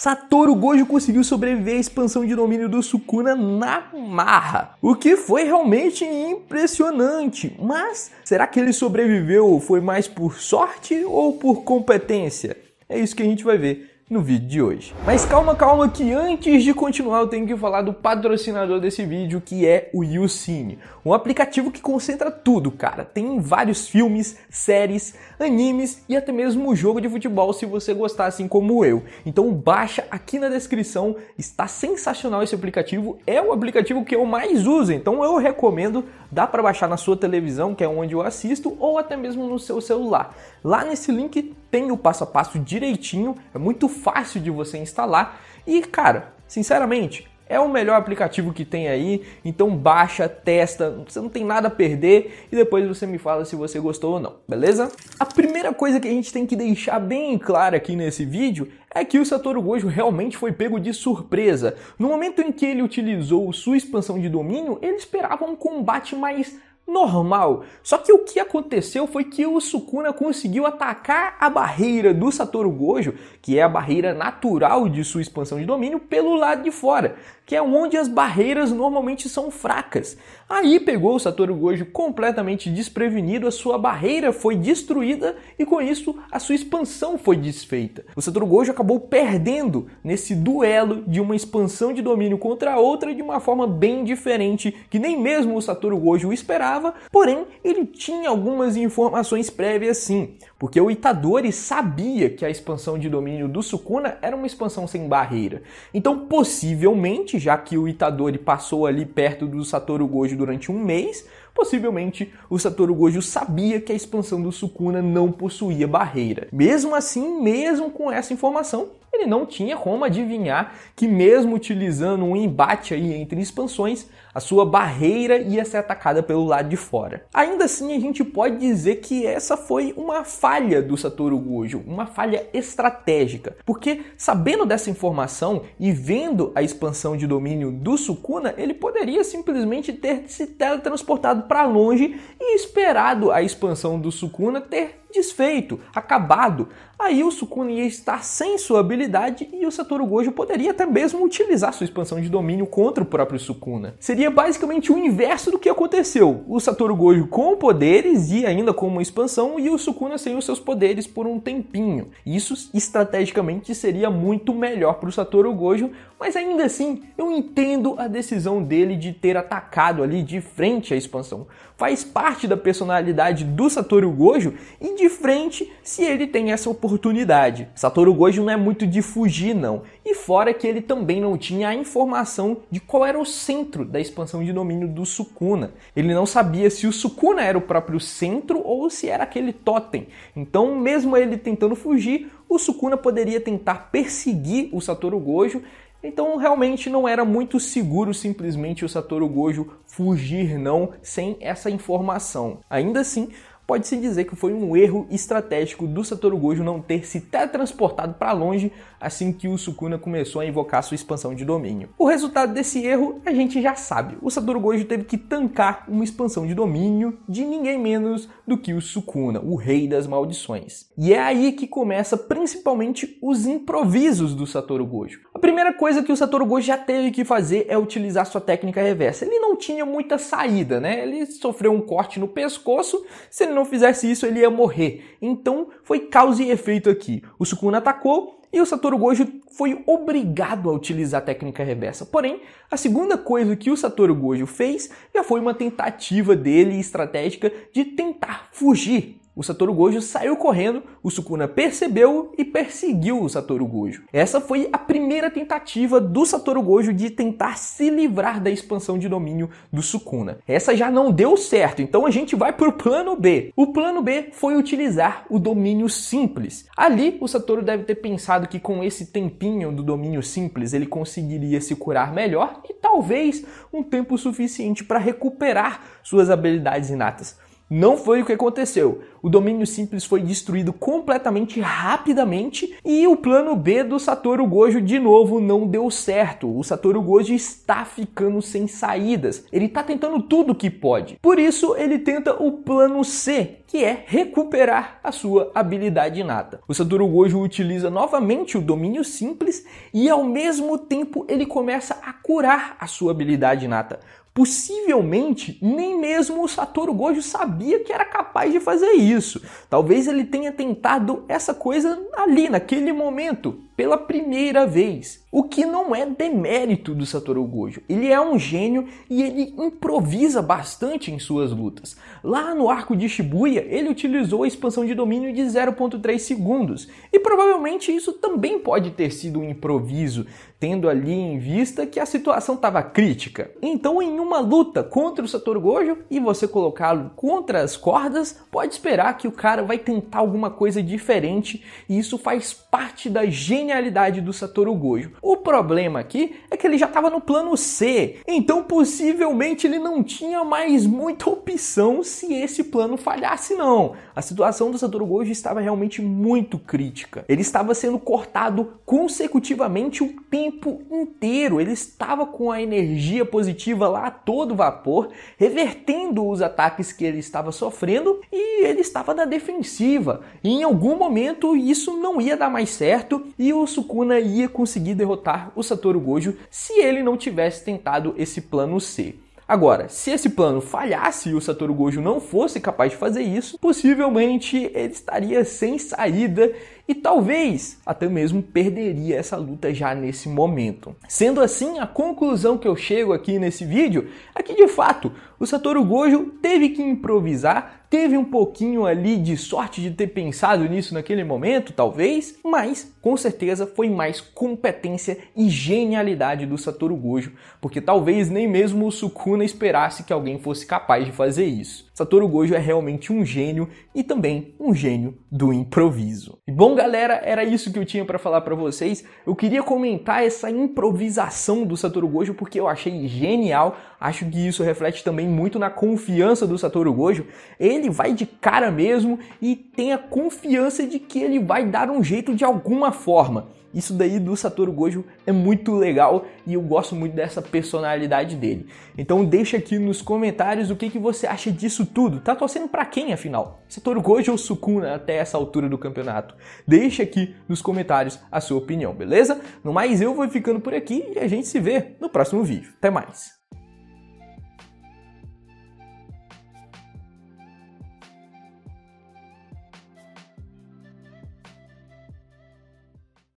Satoru Gojo conseguiu sobreviver à expansão de domínio do Sukuna na marra, o que foi realmente impressionante. Mas será que ele sobreviveu foi mais por sorte ou por competência? É isso que a gente vai ver no vídeo de hoje. Mas calma, calma, que antes de continuar eu tenho que falar do patrocinador desse vídeo, que é o YouCine. Um aplicativo que concentra tudo, cara. Tem vários filmes, séries, animes e até mesmo jogo de futebol, se você gostar assim como eu. Então baixa aqui na descrição, está sensacional esse aplicativo. É o aplicativo que eu mais uso, então eu recomendo. Dá para baixar na sua televisão, que é onde eu assisto, ou até mesmo no seu celular. Lá nesse link tem o passo a passo direitinho, é muito fácil de você instalar e, cara, sinceramente, é o melhor aplicativo que tem aí, então baixa, testa, você não tem nada a perder e depois você me fala se você gostou ou não, beleza? A primeira coisa que a gente tem que deixar bem claro aqui nesse vídeo é que o Satoru Gojo realmente foi pego de surpresa. No momento em que ele utilizou sua expansão de domínio, ele esperava um combate mais normal. Só que o que aconteceu foi que o Sukuna conseguiu atacar a barreira do Satoru Gojo, que é a barreira natural de sua expansão de domínio, pelo lado de fora, que é onde as barreiras normalmente são fracas. Aí pegou o Satoru Gojo completamente desprevenido, a sua barreira foi destruída e com isso a sua expansão foi desfeita. O Satoru Gojo acabou perdendo nesse duelo de uma expansão de domínio contra a outra de uma forma bem diferente que nem mesmo o Satoru Gojo esperava porém ele tinha algumas informações prévias sim, porque o Itadori sabia que a expansão de domínio do Sukuna era uma expansão sem barreira. Então, possivelmente, já que o Itadori passou ali perto do Satoru Gojo durante um mês, Possivelmente, o Satoru Gojo sabia que a expansão do Sukuna não possuía barreira. Mesmo assim, mesmo com essa informação, ele não tinha como adivinhar que mesmo utilizando um embate aí entre expansões, a sua barreira ia ser atacada pelo lado de fora. Ainda assim, a gente pode dizer que essa foi uma falha do Satoru Gojo, uma falha estratégica, porque sabendo dessa informação e vendo a expansão de domínio do Sukuna, ele poderia simplesmente ter se teletransportado para longe e esperado a expansão do Sukuna ter desfeito, acabado. Aí o Sukuna ia estar sem sua habilidade e o Satoru Gojo poderia até mesmo utilizar sua expansão de domínio contra o próprio Sukuna. Seria basicamente o inverso do que aconteceu. O Satoru Gojo com poderes e ainda com uma expansão e o Sukuna sem os seus poderes por um tempinho. Isso estrategicamente seria muito melhor para o Satoru Gojo, mas ainda assim eu entendo a decisão dele de ter atacado ali de frente a expansão faz parte da personalidade do Satoru Gojo e de frente se ele tem essa oportunidade. Satoru Gojo não é muito de fugir não. E fora que ele também não tinha a informação de qual era o centro da expansão de domínio do Sukuna. Ele não sabia se o Sukuna era o próprio centro ou se era aquele totem. Então, mesmo ele tentando fugir, o Sukuna poderia tentar perseguir o Satoru Gojo então realmente não era muito seguro simplesmente o Satoru Gojo fugir não sem essa informação. Ainda assim, pode-se dizer que foi um erro estratégico do Satoru Gojo não ter se teletransportado para longe assim que o Sukuna começou a invocar sua expansão de domínio. O resultado desse erro a gente já sabe. O Satoru Gojo teve que tancar uma expansão de domínio de ninguém menos do que o Sukuna, o rei das maldições. E é aí que começa principalmente os improvisos do Satoru Gojo. A primeira coisa que o Satoru Gojo já teve que fazer é utilizar sua técnica reversa. Ele não tinha muita saída, né? Ele sofreu um corte no pescoço, se não fizesse isso, ele ia morrer. Então foi causa e efeito aqui. O Sukuna atacou e o Satoru Gojo foi obrigado a utilizar a técnica reversa. Porém, a segunda coisa que o Satoru Gojo fez já foi uma tentativa dele estratégica de tentar fugir o Satoru Gojo saiu correndo, o Sukuna percebeu e perseguiu o Satoru Gojo. Essa foi a primeira tentativa do Satoru Gojo de tentar se livrar da expansão de domínio do Sukuna. Essa já não deu certo, então a gente vai pro plano B. O plano B foi utilizar o domínio simples. Ali o Satoru deve ter pensado que com esse tempinho do domínio simples ele conseguiria se curar melhor e talvez um tempo suficiente para recuperar suas habilidades inatas. Não foi o que aconteceu. O domínio simples foi destruído completamente rapidamente e o plano B do Satoru Gojo de novo não deu certo. O Satoru Gojo está ficando sem saídas. Ele está tentando tudo que pode. Por isso, ele tenta o plano C, que é recuperar a sua habilidade inata. O Satoru Gojo utiliza novamente o domínio simples e ao mesmo tempo ele começa a curar a sua habilidade inata, Possivelmente nem mesmo o Satoru Gojo sabia que era capaz de fazer isso. Talvez ele tenha tentado essa coisa ali, naquele momento, pela primeira vez. O que não é demérito do Satoru Gojo. Ele é um gênio e ele improvisa bastante em suas lutas. Lá no arco de Shibuya, ele utilizou a expansão de domínio de 0.3 segundos. E provavelmente isso também pode ter sido um improviso, tendo ali em vista que a situação estava crítica. Então, em uma luta contra o Satoru Gojo e você colocá-lo contra as cordas, pode esperar que o cara vai tentar alguma coisa diferente e isso faz parte da gênio genialidade do Satoru Gojo. O problema aqui é que ele já estava no plano C, então possivelmente ele não tinha mais muita opção se esse plano falhasse não. A situação do Satoru Gojo estava realmente muito crítica. Ele estava sendo cortado consecutivamente o tempo inteiro. Ele estava com a energia positiva lá a todo vapor, revertendo os ataques que ele estava sofrendo e ele estava na defensiva. E em algum momento isso não ia dar mais certo e o Sukuna ia conseguir derrotar o Satoru Gojo se ele não tivesse tentado esse plano C. Agora, se esse plano falhasse e o Satoru Gojo não fosse capaz de fazer isso, possivelmente ele estaria sem saída e talvez até mesmo perderia essa luta já nesse momento. Sendo assim, a conclusão que eu chego aqui nesse vídeo é que de fato o Satoru Gojo teve que improvisar, teve um pouquinho ali de sorte de ter pensado nisso naquele momento, talvez, mas com certeza foi mais competência e genialidade do Satoru Gojo, porque talvez nem mesmo o Sukuna esperasse que alguém fosse capaz de fazer isso. Satoru Gojo é realmente um gênio e também um gênio do improviso. E bom, galera, era isso que eu tinha para falar para vocês. Eu queria comentar essa improvisação do Satoru Gojo porque eu achei genial. Acho que isso reflete também muito na confiança do Satoru Gojo. Ele vai de cara mesmo e tem a confiança de que ele vai dar um jeito de alguma forma. Isso daí do Satoru Gojo é muito legal e eu gosto muito dessa personalidade dele. Então deixa aqui nos comentários o que, que você acha disso tudo. Tá torcendo para quem afinal? Satoru Gojo ou Sukuna até essa altura do campeonato? Deixa aqui nos comentários a sua opinião, beleza? No mais eu vou ficando por aqui e a gente se vê no próximo vídeo. Até mais.